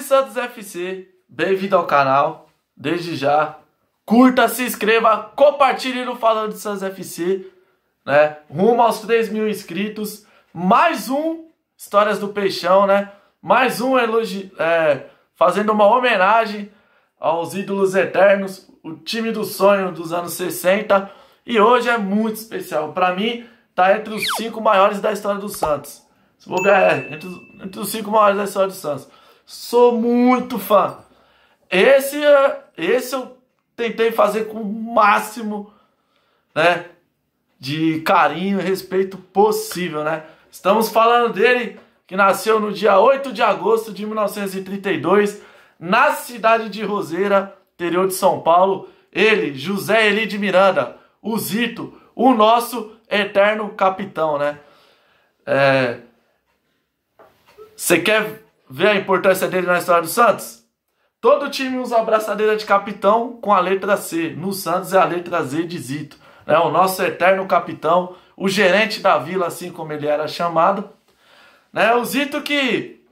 Salve Santos FC, bem-vindo ao canal. Desde já, curta, se inscreva, compartilhe no Falando de Santos FC, né? Rumo aos 3 mil inscritos. Mais um Histórias do Peixão, né? Mais um elogio, é, fazendo uma homenagem aos ídolos eternos, o time do sonho dos anos 60. E hoje é muito especial. Para mim, tá entre os cinco maiores da história do Santos. Se bobear, é, entre, entre os cinco maiores da história do Santos. Sou muito fã. Esse, é, esse eu tentei fazer com o máximo né, de carinho e respeito possível, né? Estamos falando dele que nasceu no dia 8 de agosto de 1932 na cidade de Roseira, interior de São Paulo. Ele, José Eli de Miranda, o Zito, o nosso eterno capitão, né? Você é... quer Vê a importância dele na história do Santos? Todo time usa a abraçadeira de capitão com a letra C. No Santos é a letra Z de Zito. Né? O nosso eterno capitão, o gerente da vila, assim como ele era chamado. Né? O Zito que,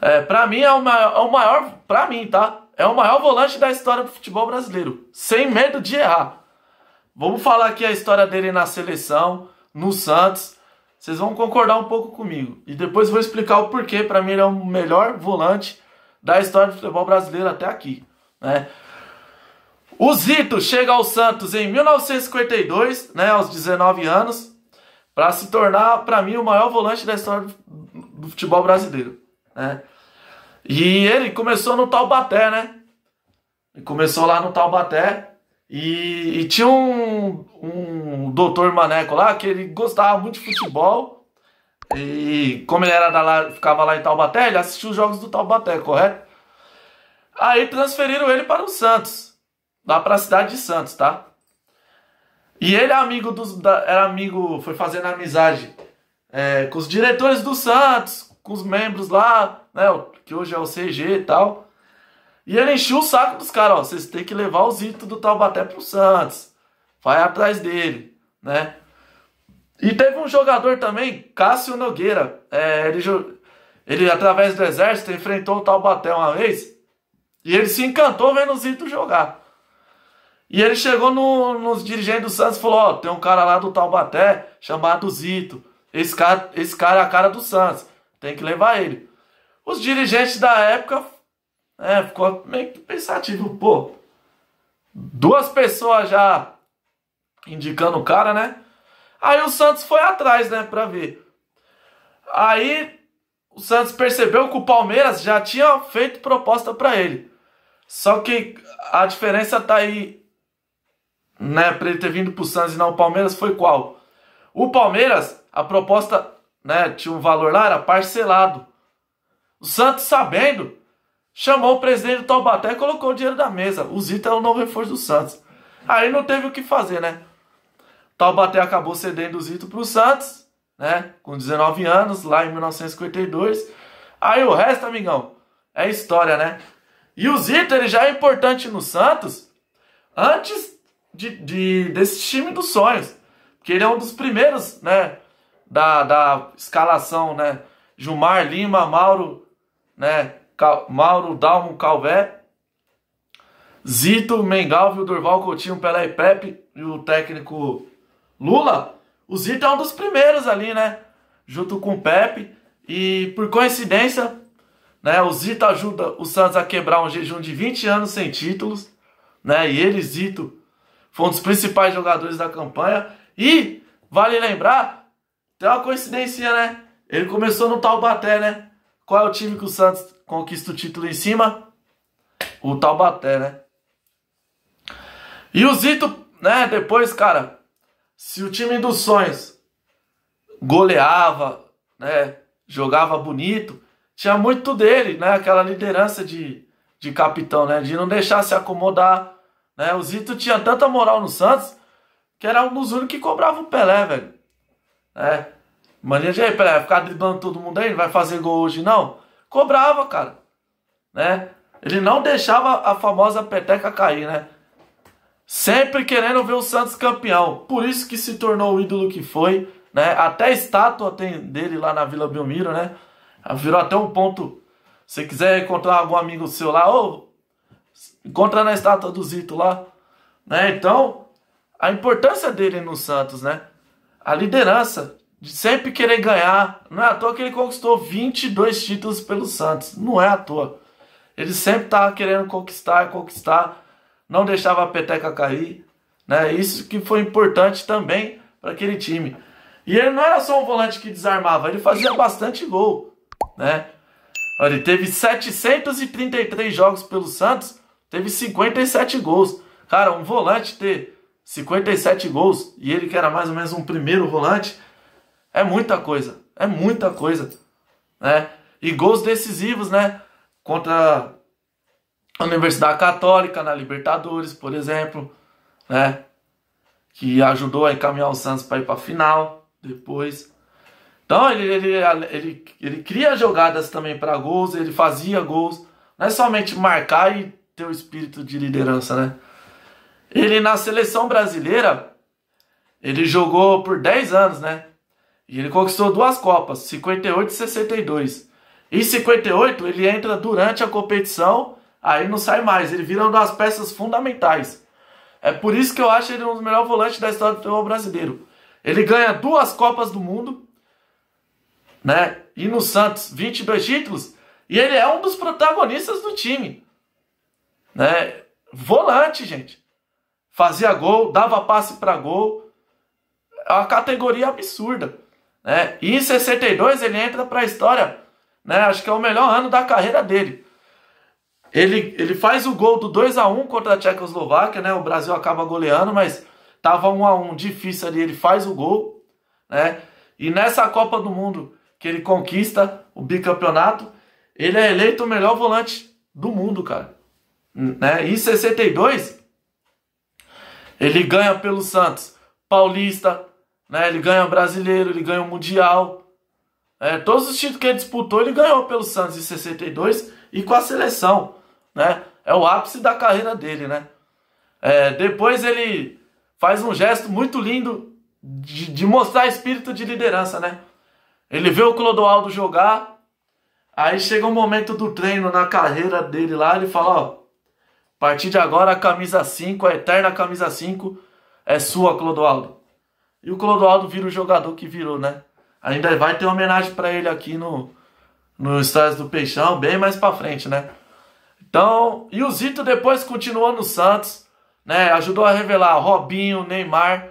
é, para mim, é o maior, é o maior para mim, tá? É o maior volante da história do futebol brasileiro. Sem medo de errar. Vamos falar aqui a história dele na seleção, no Santos. Vocês vão concordar um pouco comigo. E depois vou explicar o porquê. Para mim, ele é o melhor volante da história do futebol brasileiro até aqui. Né? O Zito chega ao Santos em 1952, né, aos 19 anos, para se tornar, para mim, o maior volante da história do futebol brasileiro. Né? E ele começou no Taubaté, né? Ele começou lá no Taubaté e, e tinha um, doutor Maneco lá, que ele gostava muito de futebol. E como ele era lá, ficava lá em Taubaté, ele assistiu os jogos do Taubaté, correto? Aí transferiram ele para o Santos, lá para a cidade de Santos, tá? E ele é amigo dos, da, era amigo, foi fazendo amizade é, com os diretores do Santos, com os membros lá, né? Que hoje é o CG e tal. E ele encheu o saco dos caras, ó. Vocês têm que levar o Zito do Taubaté pro Santos. Vai atrás dele né? E teve um jogador também, Cássio Nogueira. É, ele, ele, através do exército, enfrentou o Taubaté uma vez. E ele se encantou vendo o Zito jogar. E ele chegou no, nos dirigentes do Santos e falou: Ó, oh, tem um cara lá do Taubaté chamado Zito. Esse cara, esse cara é a cara do Santos. Tem que levar ele. Os dirigentes da época é, ficou meio que pensativo, pô. Duas pessoas já indicando o cara, né? Aí o Santos foi atrás, né, pra ver. Aí o Santos percebeu que o Palmeiras já tinha feito proposta para ele. Só que a diferença tá aí, né, pra ele ter vindo pro Santos e não o Palmeiras foi qual? O Palmeiras, a proposta, né, tinha um valor lá, era parcelado. O Santos, sabendo, chamou o presidente do Taubaté e colocou o dinheiro da mesa. O Zito é o novo reforço do Santos. Aí não teve o que fazer, né? Taubaté acabou cedendo o Zito para o Santos, né? Com 19 anos, lá em 1952. Aí o resto, amigão, é história, né? E o Zito, ele já é importante no Santos antes de, de desse time dos sonhos. Porque ele é um dos primeiros, né? Da, da escalação, né? Gilmar, Lima, Mauro, né? Cal, Mauro, Dalmo, Calvé, Zito, Mengal, Vildorval, Coutinho, Pelé e Pepe. E o técnico Lula, o Zito tá é um dos primeiros ali, né? Junto com o Pepe. E por coincidência, né, o Zito tá ajuda o Santos a quebrar um jejum de 20 anos sem títulos. Né? E ele, Zito, foi um dos principais jogadores da campanha. E, vale lembrar, tem uma coincidência, né? Ele começou no Taubaté, né? Qual é o time que o Santos conquista o título em cima? O Taubaté, né? E o Zito, né, depois, cara, se o time dos sonhos goleava, né, jogava bonito, tinha muito dele, né, aquela liderança de, de capitão, né, de não deixar se acomodar, né? O Zito tinha tanta moral no Santos que era um dos únicos que cobrava o Pelé, velho. né, Mania de aí, Pelé, ficar driblando todo mundo aí, não vai fazer gol hoje não. Cobrava, cara. Né? Ele não deixava a famosa peteca cair, né? sempre querendo ver o Santos campeão. Por isso que se tornou o ídolo que foi, né? Até estátua tem dele lá na Vila Belmiro, né? Virou até um ponto. Se quiser encontrar algum amigo seu lá, ou encontra na estátua do Zito lá, né? Então, a importância dele no Santos, né? A liderança de sempre querer ganhar. Não é à toa que ele conquistou 22 títulos pelo Santos. Não é à toa. Ele sempre tá querendo conquistar, conquistar não deixava a peteca cair. Né? Isso que foi importante também para aquele time. E ele não era só um volante que desarmava, ele fazia bastante gol. Né? ele teve 733 jogos pelo Santos, teve 57 gols. Cara, um volante ter 57 gols e ele que era mais ou menos um primeiro volante é muita coisa, é muita coisa, né? E gols decisivos, né? Contra a Universidade Católica na né? Libertadores, por exemplo, né? Que ajudou a encaminhar o Santos para ir para a final depois. Então ele, ele, ele, ele cria jogadas também para gols, ele fazia gols. Não é somente marcar e ter o espírito de liderança, né? Ele na seleção brasileira, ele jogou por 10 anos, né? E ele conquistou duas Copas, 58 e 62. Em 58, ele entra durante a competição Aí não sai mais, ele vira uma das peças fundamentais. É por isso que eu acho ele um dos melhores volantes da história do futebol brasileiro. Ele ganha duas Copas do Mundo, né? E no Santos, 22 títulos. E ele é um dos protagonistas do time. Né? Volante, gente. Fazia gol, dava passe para gol. É uma categoria absurda. Né? E em 62 ele entra para a história. Né? Acho que é o melhor ano da carreira dele. Ele, ele faz o gol do 2 a 1 contra a Tchecoslováquia, né? O Brasil acaba goleando, mas tava 1 a 1 difícil ali, ele faz o gol, né? E nessa Copa do Mundo que ele conquista o bicampeonato, ele é eleito o melhor volante do mundo, cara. Né? Em 62, ele ganha pelo Santos Paulista, né? ele ganha Brasileiro, ele ganha o Mundial. É, todos os títulos que ele disputou, ele ganhou pelo Santos em 62 e com a seleção né? É o ápice da carreira dele, né? É, depois ele faz um gesto muito lindo de, de, mostrar espírito de liderança, né? Ele vê o Clodoaldo jogar, aí chega um momento do treino na carreira dele lá, ele fala, ó, a partir de agora a camisa 5, a eterna camisa 5 é sua, Clodoaldo. E o Clodoaldo vira o jogador que virou, né? Ainda vai ter homenagem para ele aqui no no Estádio do Peixão, bem mais para frente, né? Então, e o Zito depois continuou no Santos, né? Ajudou a revelar Robinho, Neymar,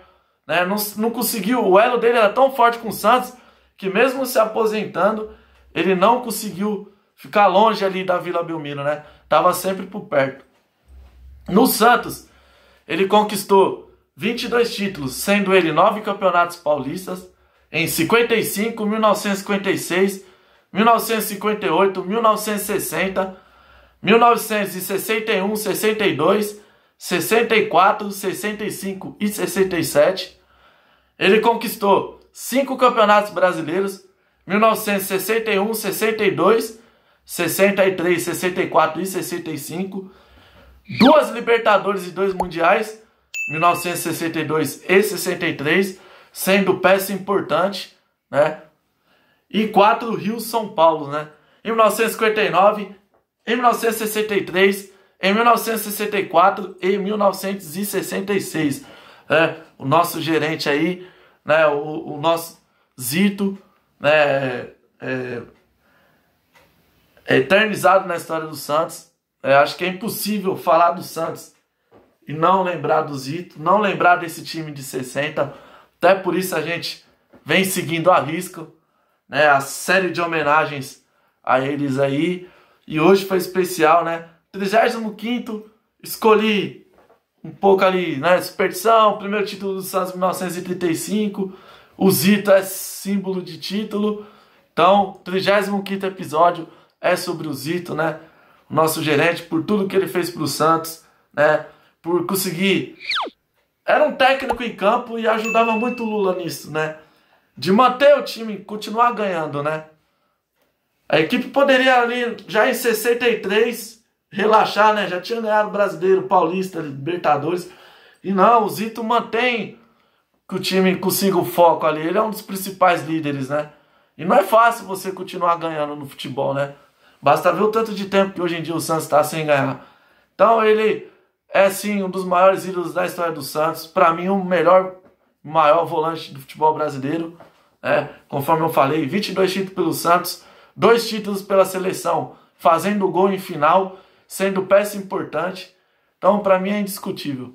né? Não, não conseguiu, o elo dele era tão forte com o Santos que mesmo se aposentando, ele não conseguiu ficar longe ali da Vila Belmiro, né? Tava sempre por perto. No Santos, ele conquistou 22 títulos, sendo ele 9 campeonatos paulistas em 55, 1956, 1958, 1960 1961, 62, 64, 65 e 67. Ele conquistou cinco campeonatos brasileiros, 1961, 62, 63, 64 e 65, duas Libertadores e dois Mundiais, 1962 e 63, sendo peça importante, né? E quatro Rio São Paulo, né? Em 1959, em 1963, em 1964 e em 1966. Né? O nosso gerente aí, né? o, o nosso Zito, né? É, é, é eternizado na história do Santos. É, acho que é impossível falar do Santos e não lembrar do Zito, não lembrar desse time de 60. Até por isso a gente vem seguindo a risco né, a série de homenagens a eles aí. E hoje foi especial, né? 35 escolhi um pouco ali, né? Superdição, primeiro título do Santos 1935. O Zito é símbolo de título. Então, 35 episódio é sobre o Zito, né? O nosso gerente, por tudo que ele fez pro Santos, né? Por conseguir. Era um técnico em campo e ajudava muito o Lula nisso, né? De manter o time, continuar ganhando, né? A equipe poderia ali, já em 63, relaxar, né? Já tinha ganhado brasileiro, paulista, Libertadores. E não, o Zito mantém que o time consiga o foco ali. Ele é um dos principais líderes, né? E não é fácil você continuar ganhando no futebol, né? Basta ver o tanto de tempo que hoje em dia o Santos está sem ganhar. Então ele é sim um dos maiores ídolos da história do Santos. Para mim, o melhor, maior volante do futebol brasileiro. É, né? conforme eu falei, 22 títulos pelo Santos dois títulos pela seleção, fazendo gol em final, sendo peça importante. Então, para mim é indiscutível.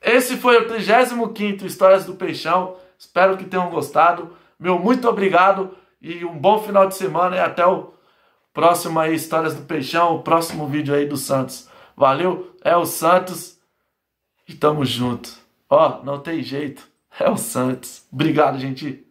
Esse foi o 35º Histórias do Peixão. Espero que tenham gostado. Meu muito obrigado e um bom final de semana e até o próximo aí Histórias do Peixão, o próximo vídeo aí do Santos. Valeu, é o Santos e tamo junto. Ó, não tem jeito, é o Santos. Obrigado, gente.